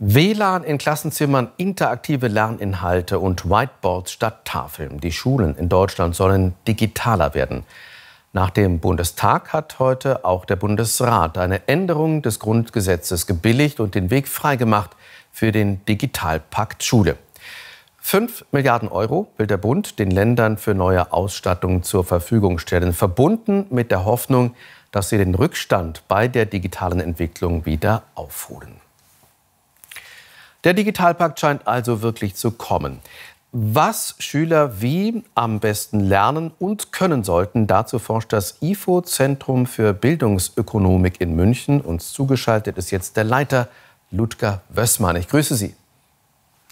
WLAN in Klassenzimmern, interaktive Lerninhalte und Whiteboards statt Tafeln. Die Schulen in Deutschland sollen digitaler werden. Nach dem Bundestag hat heute auch der Bundesrat eine Änderung des Grundgesetzes gebilligt und den Weg freigemacht für den Digitalpakt Schule. 5 Milliarden Euro will der Bund den Ländern für neue Ausstattungen zur Verfügung stellen, verbunden mit der Hoffnung, dass sie den Rückstand bei der digitalen Entwicklung wieder aufholen. Der Digitalpakt scheint also wirklich zu kommen. Was Schüler wie am besten lernen und können sollten, dazu forscht das IFO Zentrum für Bildungsökonomik in München. Uns zugeschaltet ist jetzt der Leiter Ludger Wössmann. Ich grüße Sie.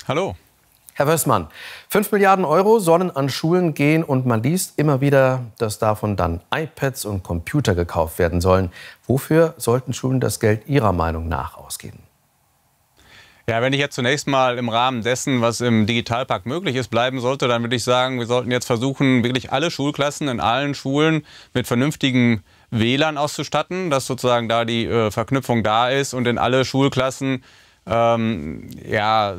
Hallo. Herr Wössmann, 5 Milliarden Euro sollen an Schulen gehen und man liest immer wieder, dass davon dann iPads und Computer gekauft werden sollen. Wofür sollten Schulen das Geld Ihrer Meinung nach ausgeben? Ja, wenn ich jetzt zunächst mal im Rahmen dessen, was im Digitalpark möglich ist, bleiben sollte, dann würde ich sagen, wir sollten jetzt versuchen, wirklich alle Schulklassen in allen Schulen mit vernünftigen WLAN auszustatten, dass sozusagen da die äh, Verknüpfung da ist und in alle Schulklassen ähm, ja,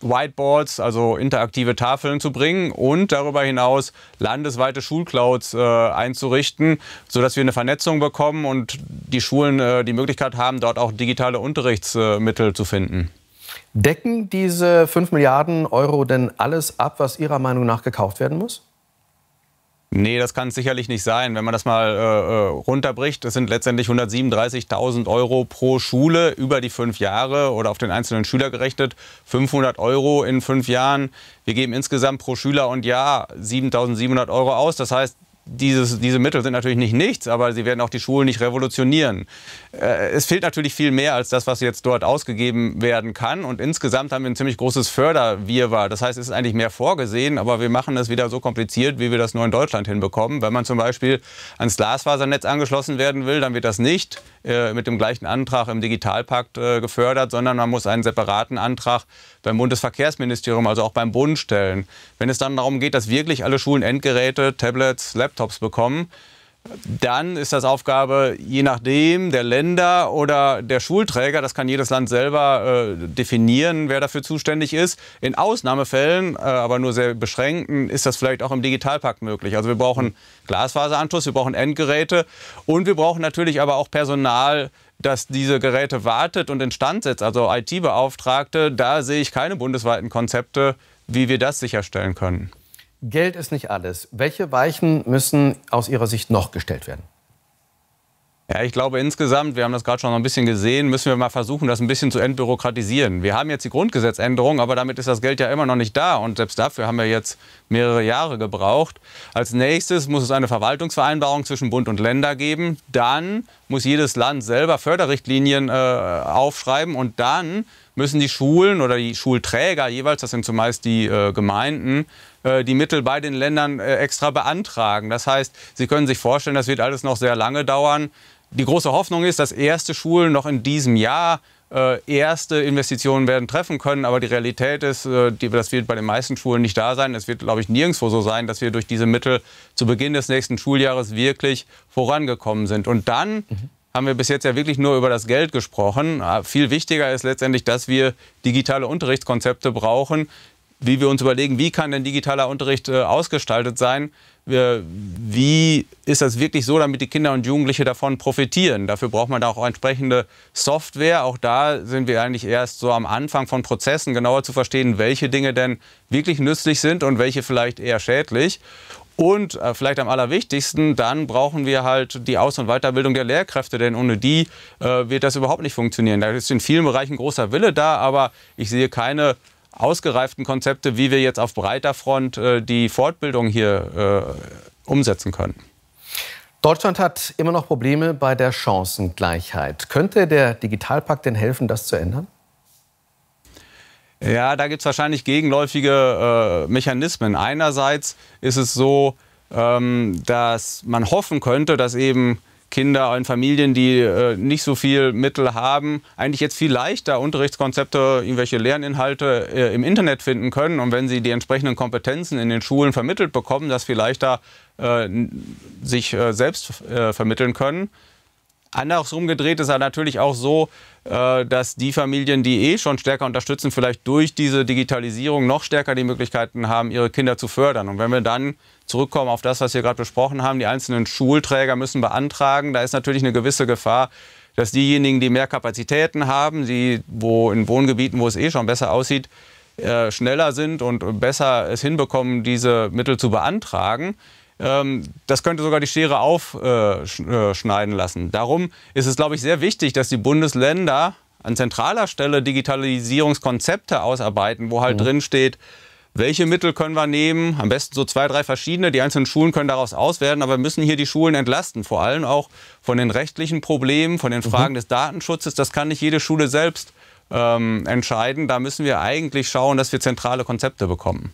Whiteboards, also interaktive Tafeln zu bringen und darüber hinaus landesweite Schulclouds äh, einzurichten, sodass wir eine Vernetzung bekommen und die Schulen äh, die Möglichkeit haben, dort auch digitale Unterrichtsmittel äh, zu finden. Decken diese 5 Milliarden Euro denn alles ab, was Ihrer Meinung nach gekauft werden muss? Nee, das kann es sicherlich nicht sein. Wenn man das mal äh, äh runterbricht, das sind letztendlich 137.000 Euro pro Schule über die fünf Jahre oder auf den einzelnen Schüler gerechnet. 500 Euro in fünf Jahren. Wir geben insgesamt pro Schüler und Jahr 7.700 Euro aus. Das heißt, dieses, diese Mittel sind natürlich nicht nichts, aber sie werden auch die Schulen nicht revolutionieren. Äh, es fehlt natürlich viel mehr als das, was jetzt dort ausgegeben werden kann. Und insgesamt haben wir ein ziemlich großes Förderwirrwarr. Das heißt, es ist eigentlich mehr vorgesehen, aber wir machen das wieder so kompliziert, wie wir das nur in Deutschland hinbekommen. Wenn man zum Beispiel ans Glasfasernetz angeschlossen werden will, dann wird das nicht äh, mit dem gleichen Antrag im Digitalpakt äh, gefördert, sondern man muss einen separaten Antrag beim Bundesverkehrsministerium, also auch beim Bund stellen. Wenn es dann darum geht, dass wirklich alle Schulen Endgeräte, Tablets, Laptops, Laptops bekommen, dann ist das Aufgabe je nachdem der Länder oder der Schulträger, das kann jedes Land selber äh, definieren, wer dafür zuständig ist. In Ausnahmefällen, äh, aber nur sehr beschränkten, ist das vielleicht auch im Digitalpakt möglich. Also wir brauchen Glasfaseranschluss, wir brauchen Endgeräte und wir brauchen natürlich aber auch Personal, das diese Geräte wartet und instand setzt, also IT-Beauftragte. Da sehe ich keine bundesweiten Konzepte, wie wir das sicherstellen können. Geld ist nicht alles. Welche Weichen müssen aus Ihrer Sicht noch gestellt werden? Ja, ich glaube insgesamt, wir haben das gerade schon ein bisschen gesehen, müssen wir mal versuchen, das ein bisschen zu entbürokratisieren. Wir haben jetzt die Grundgesetzänderung, aber damit ist das Geld ja immer noch nicht da und selbst dafür haben wir jetzt mehrere Jahre gebraucht. Als nächstes muss es eine Verwaltungsvereinbarung zwischen Bund und Länder geben. Dann muss jedes Land selber Förderrichtlinien äh, aufschreiben und dann müssen die Schulen oder die Schulträger jeweils, das sind zumeist die äh, Gemeinden, äh, die Mittel bei den Ländern äh, extra beantragen. Das heißt, Sie können sich vorstellen, das wird alles noch sehr lange dauern. Die große Hoffnung ist, dass erste Schulen noch in diesem Jahr äh, erste Investitionen werden treffen können. Aber die Realität ist, äh, das wird bei den meisten Schulen nicht da sein. Es wird, glaube ich, nirgendwo so sein, dass wir durch diese Mittel zu Beginn des nächsten Schuljahres wirklich vorangekommen sind. Und dann mhm. haben wir bis jetzt ja wirklich nur über das Geld gesprochen. Ah, viel wichtiger ist letztendlich, dass wir digitale Unterrichtskonzepte brauchen, wie wir uns überlegen, wie kann denn digitaler Unterricht äh, ausgestaltet sein, wie ist das wirklich so, damit die Kinder und Jugendliche davon profitieren. Dafür braucht man da auch entsprechende Software. Auch da sind wir eigentlich erst so am Anfang von Prozessen, genauer zu verstehen, welche Dinge denn wirklich nützlich sind und welche vielleicht eher schädlich. Und äh, vielleicht am allerwichtigsten, dann brauchen wir halt die Aus- und Weiterbildung der Lehrkräfte, denn ohne die äh, wird das überhaupt nicht funktionieren. Da ist in vielen Bereichen großer Wille da, aber ich sehe keine ausgereiften Konzepte, wie wir jetzt auf breiter Front äh, die Fortbildung hier äh, umsetzen können. Deutschland hat immer noch Probleme bei der Chancengleichheit. Könnte der Digitalpakt denn helfen, das zu ändern? Ja, da gibt es wahrscheinlich gegenläufige äh, Mechanismen. Einerseits ist es so, ähm, dass man hoffen könnte, dass eben Kinder in Familien, die äh, nicht so viel Mittel haben, eigentlich jetzt viel leichter Unterrichtskonzepte, irgendwelche Lerninhalte äh, im Internet finden können. Und wenn sie die entsprechenden Kompetenzen in den Schulen vermittelt bekommen, dass viel leichter äh, sich äh, selbst äh, vermitteln können. Andersrum gedreht ist er natürlich auch so, äh, dass die Familien, die eh schon stärker unterstützen, vielleicht durch diese Digitalisierung noch stärker die Möglichkeiten haben, ihre Kinder zu fördern. Und wenn wir dann zurückkommen auf das, was wir gerade besprochen haben, die einzelnen Schulträger müssen beantragen, da ist natürlich eine gewisse Gefahr, dass diejenigen, die mehr Kapazitäten haben, die wo in Wohngebieten, wo es eh schon besser aussieht, äh, schneller sind und besser es hinbekommen, diese Mittel zu beantragen, ähm, das könnte sogar die Schere aufschneiden äh, äh, lassen. Darum ist es, glaube ich, sehr wichtig, dass die Bundesländer an zentraler Stelle Digitalisierungskonzepte ausarbeiten, wo halt mhm. drin steht, welche Mittel können wir nehmen? Am besten so zwei, drei verschiedene. Die einzelnen Schulen können daraus auswerten, aber wir müssen hier die Schulen entlasten. Vor allem auch von den rechtlichen Problemen, von den mhm. Fragen mhm. des Datenschutzes. Das kann nicht jede Schule selbst ähm, entscheiden. Da müssen wir eigentlich schauen, dass wir zentrale Konzepte bekommen.